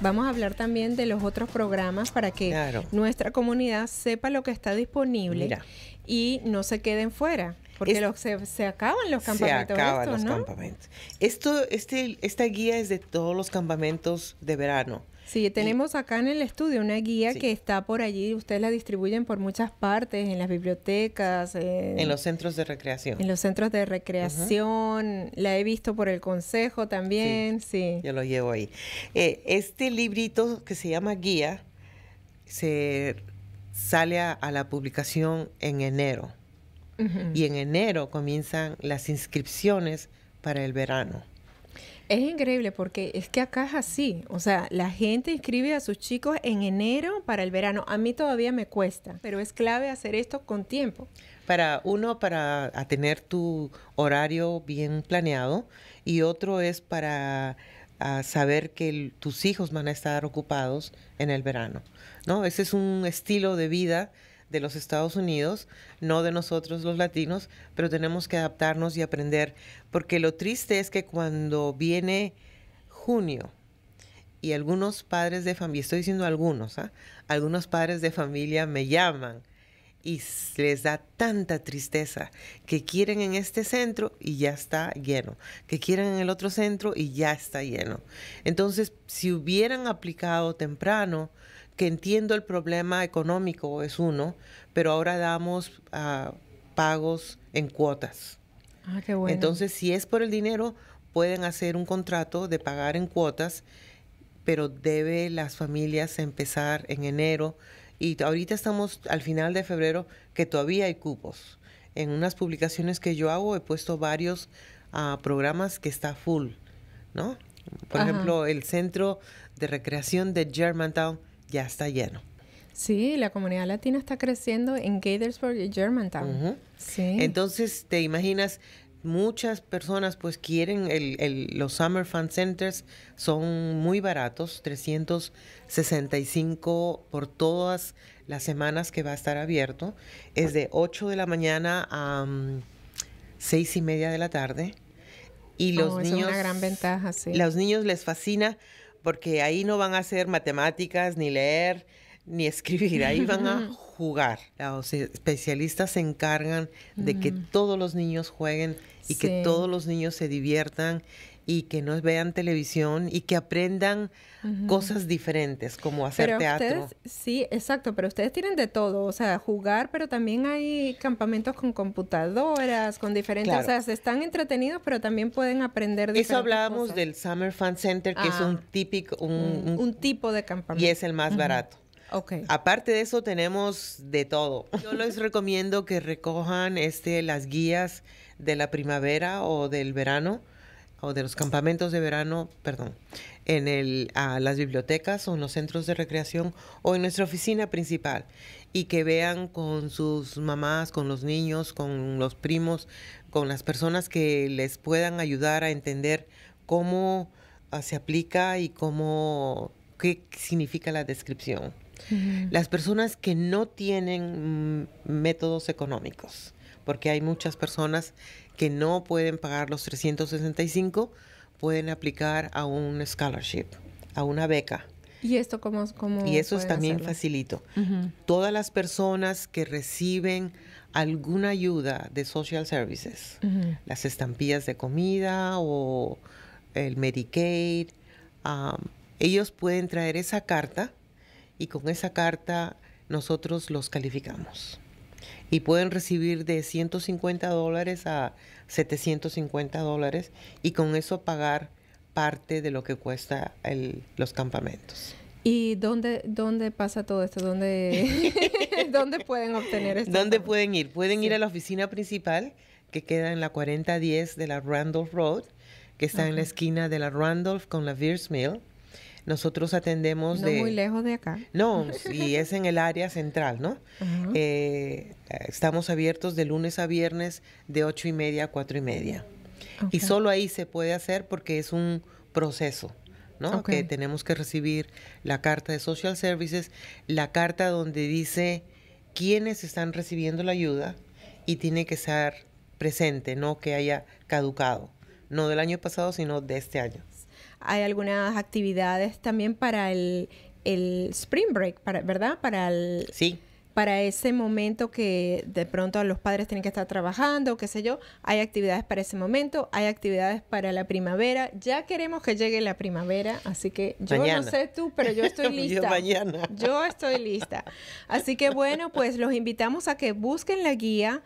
Vamos a hablar también de los otros programas para que nuestra comunidad sepa lo que está disponible y no se queden fuera. Porque se, acaban los campamentos. Se acaban los campamentos. Esto, este, esta guía es de todos los campamentos de verano. Sí, tenemos acá en el estudio una guía que está por allí, ustedes la distribuyen por muchas partes, en las bibliotecas. En, los centros de recreación. En los centros de recreación, la he visto por el consejo también, sí. Yo lo llevo ahí. Eh, este librito que se llama Guía se sale a, la publicación en enero. Y en enero comienzan las inscripciones para el verano. Es increíble porque es que acá es así. O sea, la gente inscribe a sus chicos en enero para el verano. A mí todavía me cuesta, pero es clave hacer esto con tiempo. Para uno, para tener tu horario bien planeado y otro es para saber que tus hijos van a estar ocupados en el verano. ¿no? Ese es un estilo de vida de los Estados Unidos, no de nosotros los latinos, pero tenemos que adaptarnos y aprender, porque lo triste es que cuando viene junio y algunos padres de familia, estoy diciendo algunos, ¿ah? algunos padres de familia me llaman y les da tanta tristeza que quieren en este centro y ya está lleno, que quieren en el otro centro y ya está lleno. Entonces, si hubieran aplicado temprano, que entiendo el problema económico es uno, pero ahora damos ah, pagos en cuotas. Ah, qué bueno. Entonces, si es por el dinero, pueden hacer un contrato de pagar en cuotas, pero debe las familias empezar en enero. Y ahorita estamos al final de febrero, que todavía hay cupos. En unas publicaciones que yo hago he puesto varios ah, programas que está full, ¿no? Por ejemplo, el Centro de Recreación de Germantown ya está lleno. Sí, la comunidad latina está creciendo en Gaithersburg y Germantown. Entonces, te imaginas, muchas personas pues quieren, el, los Summer Fun Centers son muy baratos, 365 por todas las semanas que va a estar abierto. Es de 8 de la mañana a mm, seis 6 y media de la tarde. Y oh, los niños... Es una gran ventaja, sí. Los niños les fascina porque ahí no van a hacer matemáticas, ni leer, ni escribir, ahí van a jugar. Los ah, especialistas se encargan de que mm. todos los niños jueguen y que todos los niños se diviertan y que nos vean televisión y que aprendan cosas diferentes, como hacer teatro. sí, exacto, pero ustedes tienen de todo, o sea, jugar, pero también hay campamentos con computadoras, con diferentes, o sea, se están entretenidos, pero también pueden aprender diferentes Eso hablábamos del Summer Fun Center, que es ah, un típico, un, tipo de campamento. Y es el más barato. Okay. Aparte de eso tenemos de todo. Yo les recomiendo que recojan este las guías de la primavera o del verano o de los campamentos de verano, perdón, en el, a las bibliotecas o en los centros de recreación o en nuestra oficina principal y que vean con sus mamás, con los niños, con los primos, con las personas que les puedan ayudar a entender cómo ah, se aplica y cómo qué significa la descripción. Las personas que no tienen mm, métodos económicos porque hay muchas personas que no pueden pagar los 365, pueden aplicar a un scholarship, a una beca. ¿Y esto cómo, cómo Y eso es también facilito. Todas las personas que reciben alguna ayuda de social services, las estampillas de comida o el Medicaid, ellos pueden traer esa carta y con esa carta nosotros los calificamos y pueden recibir de 150 dólares a 750 dólares y con eso pagar parte de lo que cuesta los campamentos. ¿Y dónde, pasa todo esto? ¿Dónde, pueden obtener esto? ¿Dónde pueden ir? Pueden ir a la oficina principal que queda en la 4010 de la Randolph Road, que está en la esquina de la Randolph con la Beers Mill nosotros atendemos no de... muy lejos de acá. No, y es en el área central, ¿no? Eh, estamos abiertos de lunes a viernes de ocho y media a cuatro y media. Y solo ahí se puede hacer porque es un proceso. ¿no? Que tenemos que recibir la carta de Social Services, la carta donde dice quiénes están recibiendo la ayuda y tiene que estar presente, no que haya caducado, no del año pasado, sino de este año hay algunas actividades también para el, spring break, para, ¿verdad? Para el... Sí para ese momento que de pronto los padres tienen que estar trabajando, qué sé yo, hay actividades para ese momento, hay actividades para la primavera, ya queremos que llegue la primavera, así que yo no sé tú, pero yo estoy lista. yo mañana. Yo estoy lista. Así que bueno, pues los invitamos a que busquen la guía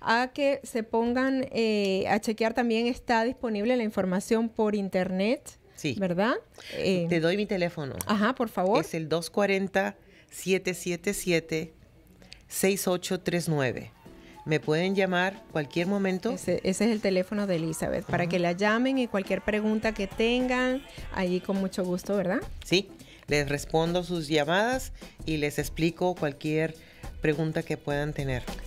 a que se pongan eh, a chequear también está disponible la información por internet Sí. ¿Verdad? Te eh, doy mi teléfono. Ajá, por favor. Es el 240-777-6839. Me pueden llamar cualquier momento. Ese, es el teléfono de Elizabeth, para que la llamen y cualquier pregunta que tengan, ahí con mucho gusto, ¿verdad? Sí, les respondo sus llamadas y les explico cualquier pregunta que puedan tener.